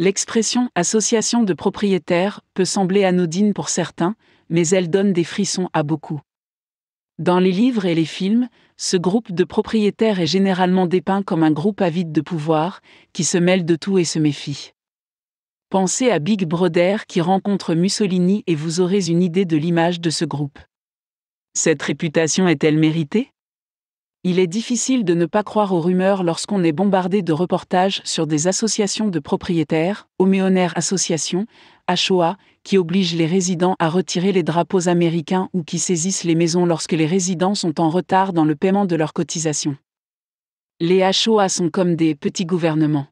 L'expression association de propriétaires peut sembler anodine pour certains, mais elle donne des frissons à beaucoup. Dans les livres et les films, ce groupe de propriétaires est généralement dépeint comme un groupe avide de pouvoir, qui se mêle de tout et se méfie. Pensez à Big Brother qui rencontre Mussolini et vous aurez une idée de l'image de ce groupe. Cette réputation est-elle méritée il est difficile de ne pas croire aux rumeurs lorsqu'on est bombardé de reportages sur des associations de propriétaires, homéonnaire Association, HOA, qui obligent les résidents à retirer les drapeaux américains ou qui saisissent les maisons lorsque les résidents sont en retard dans le paiement de leurs cotisations. Les HOA sont comme des petits gouvernements.